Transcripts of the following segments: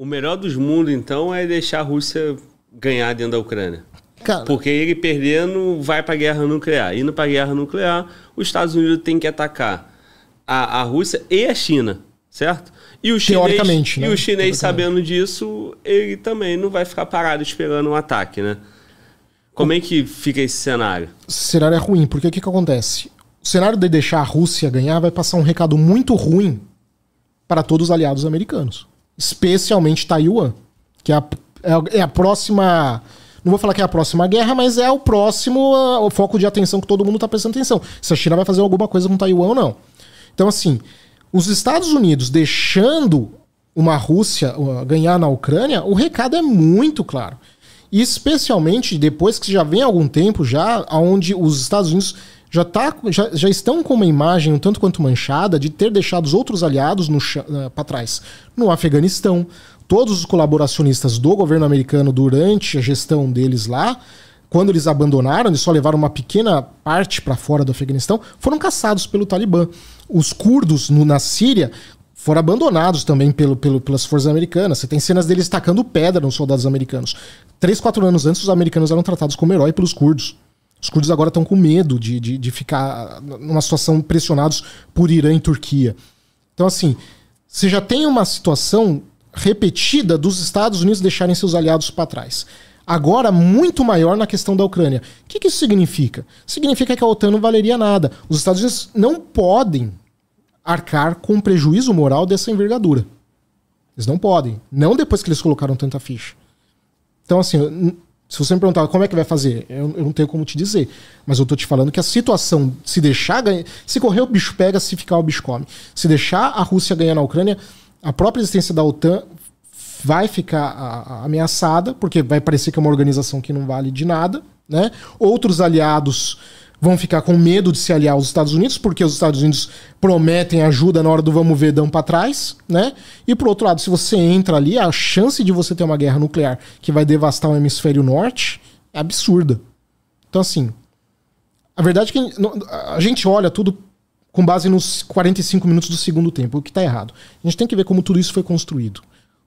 O melhor dos mundos, então, é deixar a Rússia ganhar dentro da Ucrânia. Cara. Porque ele perdendo vai para guerra nuclear. Indo para guerra nuclear, os Estados Unidos têm que atacar a, a Rússia e a China, certo? E o chinês, né? e o chinês sabendo disso, ele também não vai ficar parado esperando um ataque, né? Como é que fica esse cenário? cenário é ruim, porque o que, que acontece? O cenário de deixar a Rússia ganhar vai passar um recado muito ruim para todos os aliados americanos especialmente Taiwan, que é a, é, é a, próxima. Não vou falar que é a próxima guerra, mas é o próximo uh, o foco de atenção que todo mundo está prestando atenção. Se a China vai fazer alguma coisa com Taiwan ou não. Então, assim, os Estados Unidos deixando uma Rússia uh, ganhar na Ucrânia, o recado é muito claro. E especialmente depois que já vem algum tempo já, onde os Estados Unidos já, tá, já, já estão com uma imagem um tanto quanto manchada de ter deixado os outros aliados uh, eh, para trás. No Afeganistão, todos os colaboracionistas do governo americano durante a gestão deles lá, quando eles abandonaram, eles só levaram uma pequena parte para fora do Afeganistão, foram caçados pelo Talibã. Os curdos no, na Síria foram abandonados também pelo, pelo, pelas forças americanas. Você tem cenas deles tacando pedra nos soldados americanos. Três, quatro anos antes, os americanos eram tratados como herói pelos curdos. Os curdos agora estão com medo de, de, de, ficar numa situação pressionados por Irã e Turquia. Então, assim, você já tem uma situação repetida dos Estados Unidos deixarem seus aliados para trás. Agora, muito maior na questão da Ucrânia. O que, que isso significa? Significa que a OTAN não valeria nada. Os Estados Unidos não podem arcar com o prejuízo moral dessa envergadura. Eles não podem. Não depois que eles colocaram tanta ficha. Então, assim, se você me perguntar como é que vai fazer, eu, eu não tenho como te dizer. Mas eu tô te falando que a situação, se deixar ganhar. Se correr, o bicho pega, se ficar, o bicho come. Se deixar a Rússia ganhar na Ucrânia, a própria existência da OTAN vai ficar a, a, ameaçada, porque vai parecer que é uma organização que não vale de nada. Né? Outros aliados vão ficar com medo de se aliar aos Estados Unidos, porque os Estados Unidos prometem ajuda na hora do vamos ver, dão para trás, né? E por outro lado, se você entra ali, a chance de você ter uma guerra nuclear que vai devastar o hemisfério norte é absurda. Então, assim, a verdade é que a gente olha tudo com base nos 45 minutos do segundo tempo, o que está errado. A gente tem que ver como tudo isso foi construído.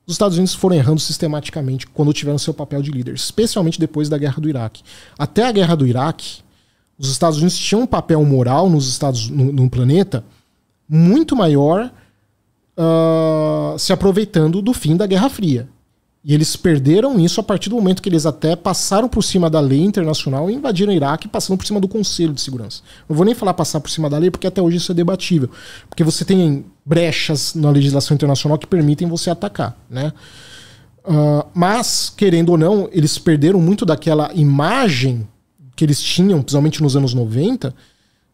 Os Estados Unidos foram errando sistematicamente quando tiveram seu papel de líder, especialmente depois da guerra do Iraque. Até a guerra do Iraque, os Estados Unidos tinham um papel moral nos Estados no, no planeta muito maior, uh, se aproveitando do fim da Guerra Fria. E eles perderam isso a partir do momento que eles até passaram por cima da lei internacional e invadiram o Iraque, passando por cima do Conselho de Segurança. Não vou nem falar passar por cima da lei, porque até hoje isso é debatível. Porque você tem brechas na legislação internacional que permitem você atacar, né? Uh, mas, querendo ou não, eles perderam muito daquela imagem que eles tinham, principalmente nos anos 90,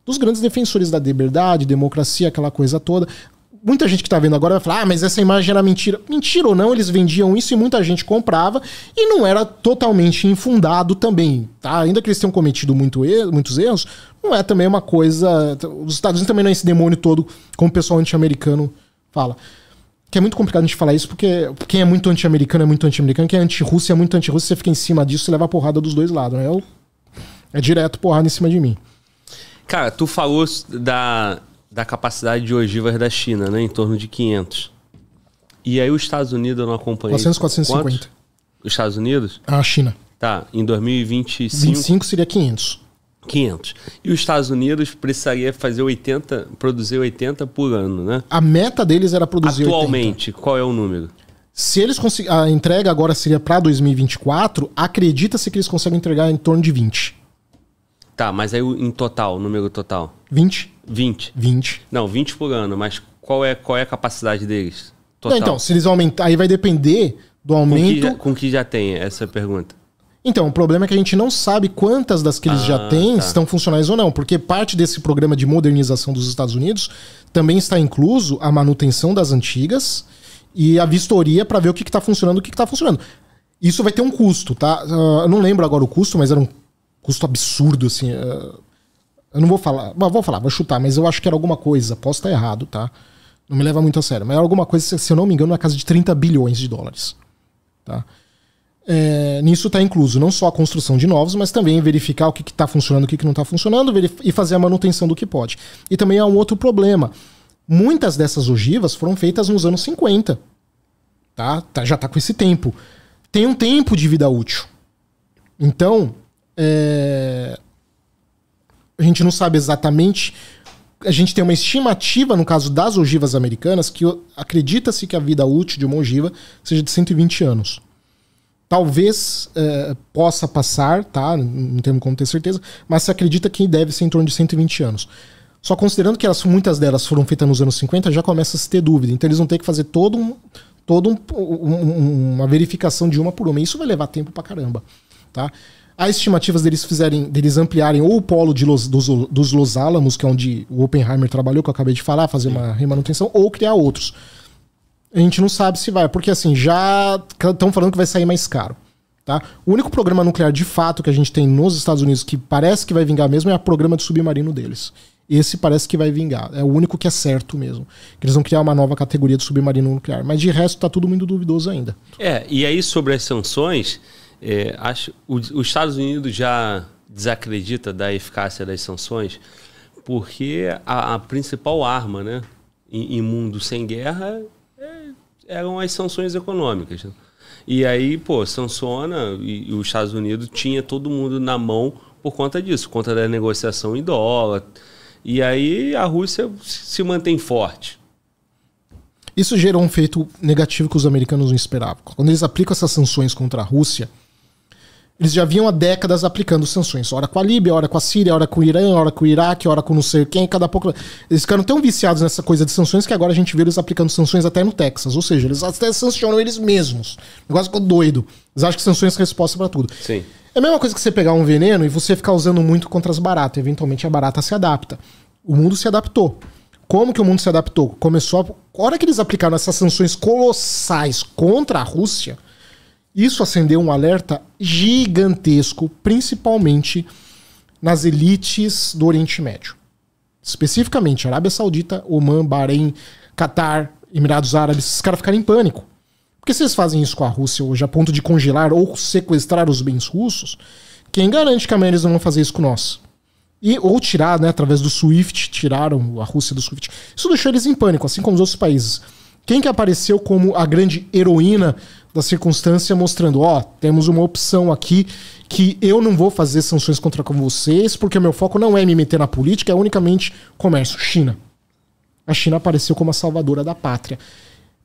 dos grandes defensores da liberdade, democracia, aquela coisa toda. Muita gente que está vendo agora vai falar, ah, mas essa imagem era mentira. Mentira ou não, eles vendiam isso e muita gente comprava, e não era totalmente infundado também, tá? Ainda que eles tenham cometido muito erro, muitos erros, não é também uma coisa. Os Estados Unidos também não é esse demônio todo, como o pessoal anti-americano fala. Que é muito complicado a gente falar isso, porque quem é muito anti-americano é muito anti-americano, quem é anti-Rússia é muito anti-Rússia, você fica em cima disso e leva a porrada dos dois lados, né? É o é direto porrada em cima de mim. Cara, tu falou da, da capacidade de ogivas da China, né? Em torno de 500. E aí os Estados Unidos eu não acompanhei. 400, 450. Quantos? Os Estados Unidos? A China. Tá, em 2025... 25 seria 500. 500. E os Estados Unidos precisaria fazer 80, produzir 80 por ano, né? A meta deles era produzir Atualmente, 80. qual é o número? Se eles conseguirem. A entrega agora seria para 2024, acredita-se que eles conseguem entregar em torno de 20. Tá, mas aí em total, número total? 20. 20? 20. Não, 20 por ano, mas qual é, qual é a capacidade deles? Total. Não, então, se eles aumentar, aí vai depender do aumento. Com que já, com que já tem essa pergunta? Então, o problema é que a gente não sabe quantas das que eles ah, já têm tá. estão funcionais ou não, porque parte desse programa de modernização dos Estados Unidos também está incluso a manutenção das antigas e a vistoria para ver o que está funcionando e o que está funcionando. Isso vai ter um custo, tá? Uh, eu não lembro agora o custo, mas era um custo absurdo, assim. É, eu não vou falar, vou falar, vou chutar, mas eu acho que era alguma coisa, posso estar errado, tá? Não me leva muito a sério, mas era alguma coisa, se eu não me engano, na casa de 30 bilhões de dólares, tá? É, nisso está incluso não só a construção de novos, mas também verificar o que está funcionando, o que, que não está funcionando e fazer a manutenção do que pode. E também há um outro problema. Muitas dessas ogivas foram feitas nos anos 50. Tá? tá já está com esse tempo. Tem um tempo de vida útil. Então, é... A gente não sabe exatamente. A gente tem uma estimativa, no caso das ogivas americanas, que acredita-se que a vida útil de uma ogiva seja de 120 anos. Talvez é, possa passar, tá? Não temos como ter certeza, mas se acredita que deve ser em torno de 120 anos. Só considerando que elas, muitas delas foram feitas nos anos 50, já começa a se ter dúvida. Então eles vão ter que fazer todo um, todo um, um, uma verificação de uma por uma. E isso vai levar tempo pra caramba. Tá? As estimativas deles fizerem, deles ampliarem ou o polo de Los, dos, dos Los Alamos, que é onde o Oppenheimer trabalhou, que eu acabei de falar, fazer uma remanutenção, ou criar outros. A gente não sabe se vai, porque assim, já estão falando que vai sair mais caro. Tá? O único programa nuclear de fato que a gente tem nos Estados Unidos que parece que vai vingar mesmo é o programa de submarino deles. Esse parece que vai vingar. É o único que é certo mesmo. Que eles vão criar uma nova categoria de submarino nuclear. Mas de resto está tudo muito duvidoso ainda. É, e aí sobre as sanções, é, acho, os Estados Unidos já desacredita da eficácia das sanções porque a, a principal arma, né, em, em mundo sem guerra é, eram as sanções econômicas. Né? E aí, pô, sanciona e, e, os Estados Unidos tinha todo mundo na mão por conta disso, por conta da negociação em dólar. E aí a Rússia se mantém forte. Isso gerou um efeito negativo que os americanos não esperavam. Quando eles aplicam essas sanções contra a Rússia, eles já vinham há décadas aplicando sanções. Ora com a Líbia, ora com a Síria, ora com o Irã, ora com o Iraque, ora com não sei quem, cada pouco. Eles ficaram tão viciados nessa coisa de sanções que agora a gente vê eles aplicando sanções até no Texas. Ou seja, eles até sancionam eles mesmos. O negócio ficou doido. Eles acham que sanções é resposta para tudo. Sim. É a mesma coisa que você pegar um veneno e você ficar usando muito contra as baratas. Eventualmente a barata se adapta. O mundo se adaptou. Como que o mundo se adaptou? Começou. A... a hora que eles aplicaram essas sanções colossais contra a Rússia isso acendeu um alerta gigantesco, principalmente nas elites do Oriente Médio. Especificamente Arábia Saudita, Oman, Bahrein, Catar, Emirados Árabes, esses caras ficaram em pânico. Porque se eles fazem isso com a Rússia hoje, a ponto de congelar ou sequestrar os bens russos, quem garante que amanhã eles não vão fazer isso com nós? E, ou tirar, né, através do SWIFT, tiraram a Rússia do SWIFT. Isso deixou eles em pânico, assim como os outros países. Quem que apareceu como a grande heroína da circunstância mostrando, ó, temos uma opção aqui que eu não vou fazer sanções contra com vocês, porque o meu foco não é me meter na política, é unicamente comércio, China. A China apareceu como a salvadora da pátria.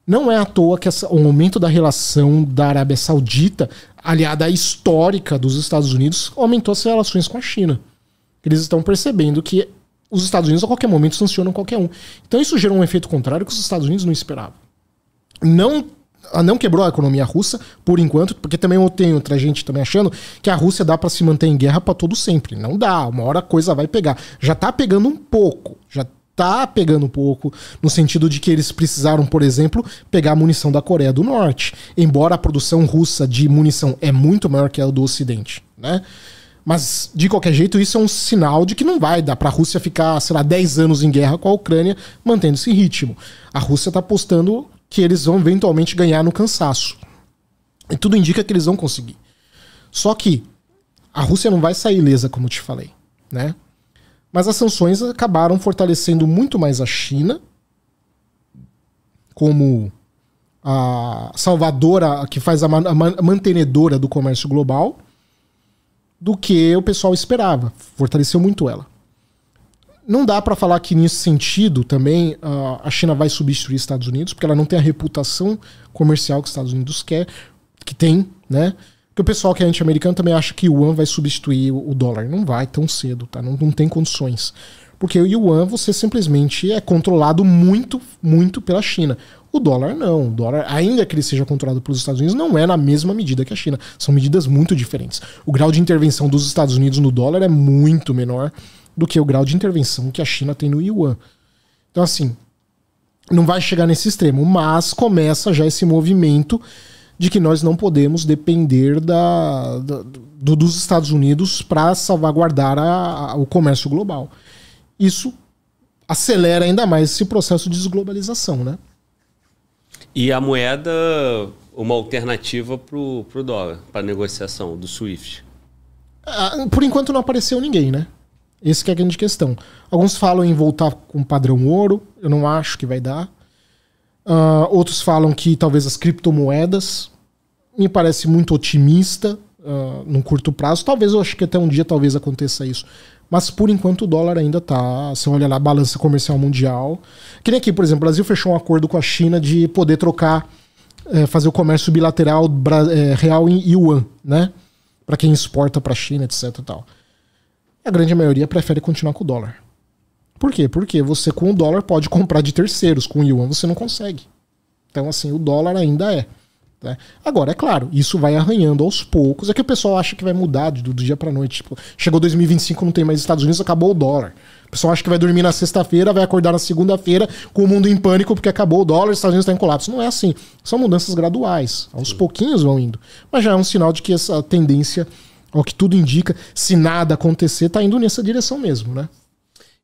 Não é à toa que essa, o aumento da relação da Arábia Saudita, aliada à histórica dos Estados Unidos, aumentou as relações com a China. Eles estão percebendo que os Estados Unidos a qualquer momento sancionam qualquer um. Então isso gerou um efeito contrário que os Estados Unidos não esperavam. Não ah, não quebrou a economia russa por enquanto, porque também eu tenho outra gente também achando que a Rússia dá para se manter em guerra para todo sempre. Não dá, uma hora a coisa vai pegar. Já tá pegando um pouco, já tá pegando um pouco, no sentido de que eles precisaram, por exemplo, pegar munição da Coreia do Norte, embora a produção russa de munição é muito maior que a do Ocidente, né? Mas, de qualquer jeito, isso é um sinal de que não vai dar para a Rússia ficar, sei lá, 10 anos em guerra com a Ucrânia, mantendo esse ritmo. A Rússia está apostando que eles vão eventualmente ganhar no cansaço. E tudo indica que eles vão conseguir. Só que a Rússia não vai sair ilesa, como eu te falei, né? Mas as sanções acabaram fortalecendo muito mais a China como a salvadora que faz a, man a mantenedora do comércio global do que o pessoal esperava. Fortaleceu muito ela. Não dá para falar que nesse sentido também ah, a China vai substituir os Estados Unidos, porque ela não tem a reputação comercial que os Estados Unidos quer, que tem, né? Porque o pessoal que é anti-americano também acha que o yuan vai substituir o dólar. Não vai tão cedo, tá? Não, não tem condições. Porque o yuan você simplesmente é controlado muito, muito pela China. O dólar não. O dólar, ainda que ele seja controlado pelos Estados Unidos, não é na mesma medida que a China. São medidas muito diferentes. O grau de intervenção dos Estados Unidos no dólar é muito menor do que o grau de intervenção que a China tem no Yuan. Então, assim, não vai chegar nesse extremo, mas começa já esse movimento de que nós não podemos depender da, da do, dos Estados Unidos para salvaguardar a, a, o comércio global. Isso acelera ainda mais esse processo de desglobalização, né? E a moeda, uma alternativa para o dólar, para negociação do SWIFT? Ah, por enquanto não apareceu ninguém, né? esse é a grande questão. Alguns falam em voltar com padrão ouro, eu não acho que vai dar. Uh, outros falam que talvez as criptomoedas. Me parece muito otimista uh, curto prazo. Talvez eu acho que até um dia talvez aconteça isso. Mas por enquanto o dólar ainda tá. Você olha lá a balança comercial mundial. Que nem aqui, por exemplo, o Brasil fechou um acordo com a China de poder trocar, é, fazer o comércio bilateral é, real em yuan, né? Para quem exporta para a China, etc. Tal a grande maioria prefere continuar com o dólar. Por quê? Porque você com o dólar pode comprar de terceiros, com o yuan você não consegue. Então, assim, o dólar ainda é. Né? Agora, é claro, isso vai arranhando aos poucos. É que o pessoal acha que vai mudar do, do dia para noite. Tipo, chegou 2025, não tem mais Estados Unidos, acabou o dólar. O pessoal acha que vai dormir na sexta-feira, vai acordar na segunda-feira com o mundo em pânico porque acabou o dólar, os Estados Unidos está em colapso. Não é assim. São mudanças graduais. Aos pouquinhos vão indo. Mas já é um sinal de que essa tendência ao que tudo indica, se nada acontecer, está indo nessa direção mesmo, né?